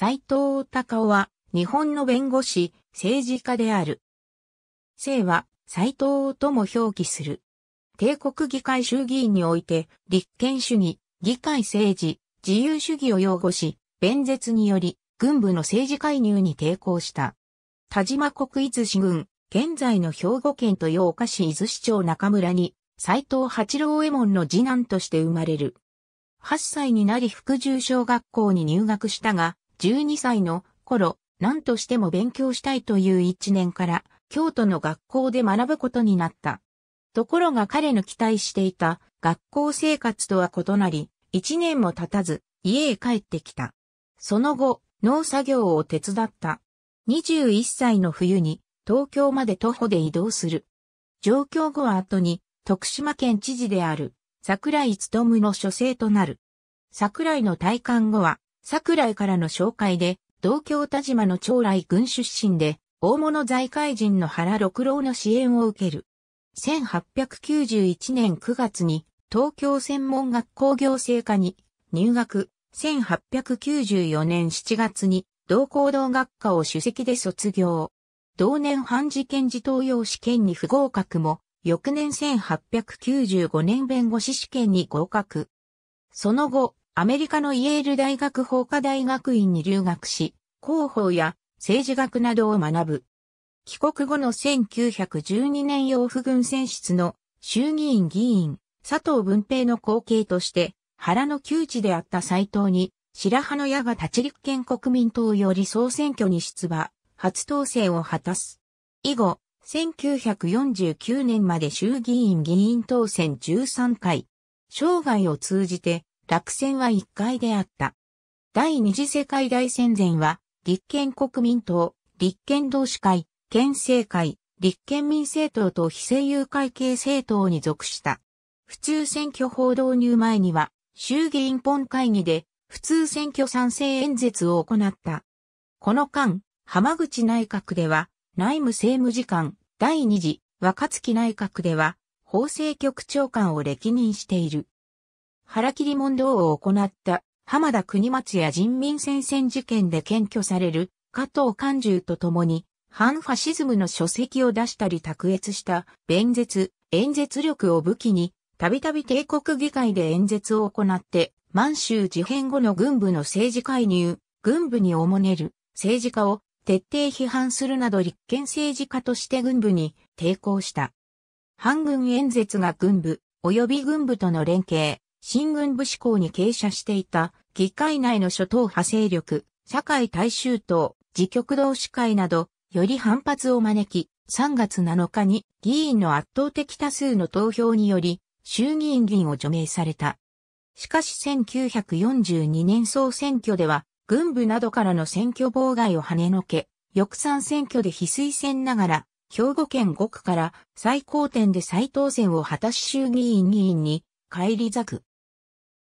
斎藤隆夫は、日本の弁護士、政治家である。姓は、斎藤とも表記する。帝国議会衆議院において、立憲主義、議会政治、自由主義を擁護し、弁舌により、軍部の政治介入に抵抗した。田島国伊豆市軍、現在の兵庫県豊岡市伊豆市町中村に、斎藤八郎右衛門の次男として生まれる。8歳になり副住小学校に入学したが、12歳の頃、何としても勉強したいという一年から、京都の学校で学ぶことになった。ところが彼の期待していた学校生活とは異なり、一年も経たず家へ帰ってきた。その後、農作業を手伝った。21歳の冬に東京まで徒歩で移動する。上京後は後に徳島県知事である桜井勤の書生となる。桜井の退官後は桜井からの紹介で、同郷田島の長来軍出身で、大物財界人の原六郎の支援を受ける。1891年9月に東京専門学校行政科に入学。1894年7月に同行動学科を主席で卒業。同年半事件児東用試験に不合格も、翌年1895年弁護士試験に合格。その後、アメリカのイエール大学法科大学院に留学し、広報や政治学などを学ぶ。帰国後の1912年養父軍選出の衆議院議員佐藤文平の後継として原の窮地であった斎藤に白羽の矢が立ち立憲国民党より総選挙に出馬、初当選を果たす。以後、1949年まで衆議院議員当選13回。生涯を通じて落選は1回であった。第二次世界大戦前は、立憲国民党、立憲同志会、県政会、立憲民政党と非政友会系政党に属した。普通選挙法導入前には、衆議院本会議で、普通選挙賛成演説を行った。この間、浜口内閣では、内務政務次官、第二次、若月内閣では、法制局長官を歴任している。腹切り問答を行った浜田国松や人民戦線事件で検挙される加藤勘十と共に反ファシズムの書籍を出したり卓越した弁説、演説力を武器にたびたび帝国議会で演説を行って満州事変後の軍部の政治介入、軍部におもねる政治家を徹底批判するなど立憲政治家として軍部に抵抗した。反軍演説が軍部及び軍部との連携、新軍武士校に傾斜していた議会内の諸党派勢力、社会大衆党、自局同士会など、より反発を招き、3月7日に議員の圧倒的多数の投票により、衆議院議員を除名された。しかし1942年総選挙では、軍部などからの選挙妨害を跳ねのけ、翌3選挙で非推薦ながら、兵庫県5区から最高点で再当選を果たし衆議院議員に返り咲く。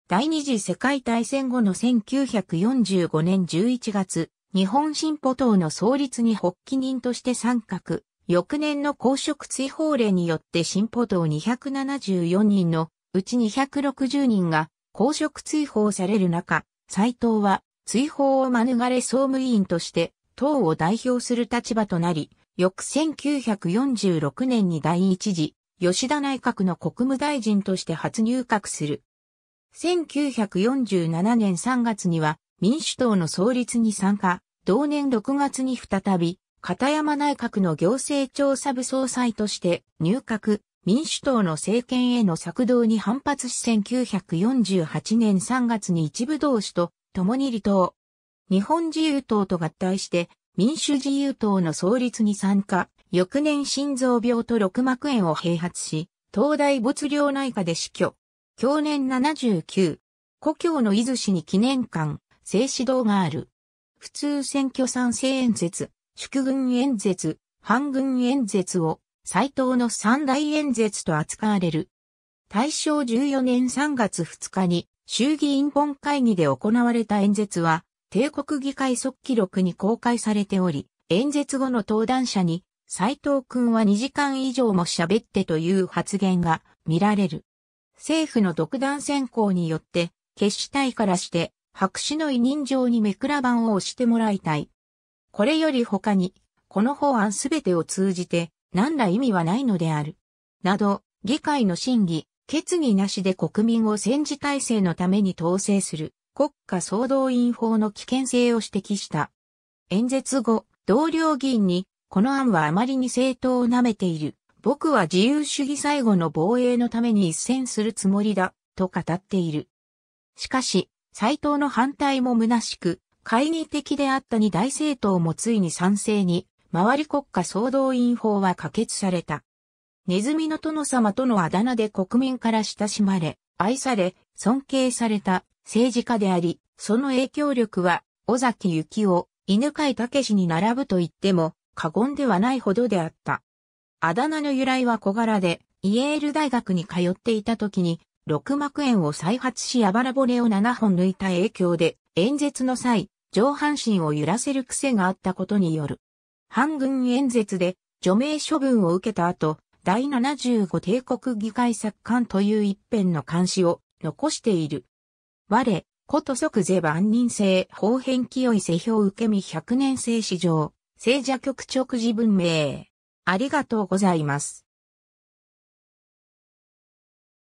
第二次世界大戦後の1945年11月、日本進歩党の創立に発起人として参画、翌年の公職追放令によって進歩党274人のうち260人が公職追放される中、斎藤は追放を免れ総務委員として党を代表する立場となり、翌1946年に第一次吉田内閣の国務大臣として初入閣する。1947年3月には民主党の創立に参加、同年6月に再び、片山内閣の行政調査部総裁として入閣、民主党の政権への策動に反発し1948年3月に一部同士と共に離党。日本自由党と合体して民主自由党の創立に参加、翌年心臓病と六膜炎を併発し、東大没量内科で死去。去年79。故郷の伊豆市に記念館、静止堂がある。普通選挙賛成演説、祝軍演説、反軍演説を、斎藤の三大演説と扱われる。大正14年3月2日に衆議院本会議で行われた演説は、帝国議会速記録に公開されており、演説後の登壇者に、斎藤君は2時間以上も喋ってという発言が見られる。政府の独断選考によって、決死隊からして、白紙の委任状に目くら版を押してもらいたい。これより他に、この法案すべてを通じて、何ら意味はないのである。など、議会の審議、決議なしで国民を戦時体制のために統制する国家総動員法の危険性を指摘した。演説後、同僚議員に、この案はあまりに政党を舐めている。僕は自由主義最後の防衛のために一戦するつもりだ、と語っている。しかし、斎藤の反対も虚しく、懐疑的であった二大政党もついに賛成に、周り国家総動員法は可決された。ネズミの殿様とのあだ名で国民から親しまれ、愛され、尊敬された政治家であり、その影響力は、尾崎幸雄、犬飼武に並ぶと言っても過言ではないほどであった。あだ名の由来は小柄で、イエール大学に通っていた時に、六膜炎を再発しあばら骨を七本抜いた影響で、演説の際、上半身を揺らせる癖があったことによる。反軍演説で除名処分を受けた後、第七十五帝国議会作官という一編の監視を残している。我、こと即是万人制法変清い世評受け身百年生史上、聖者局直事文明。ありがとうございます。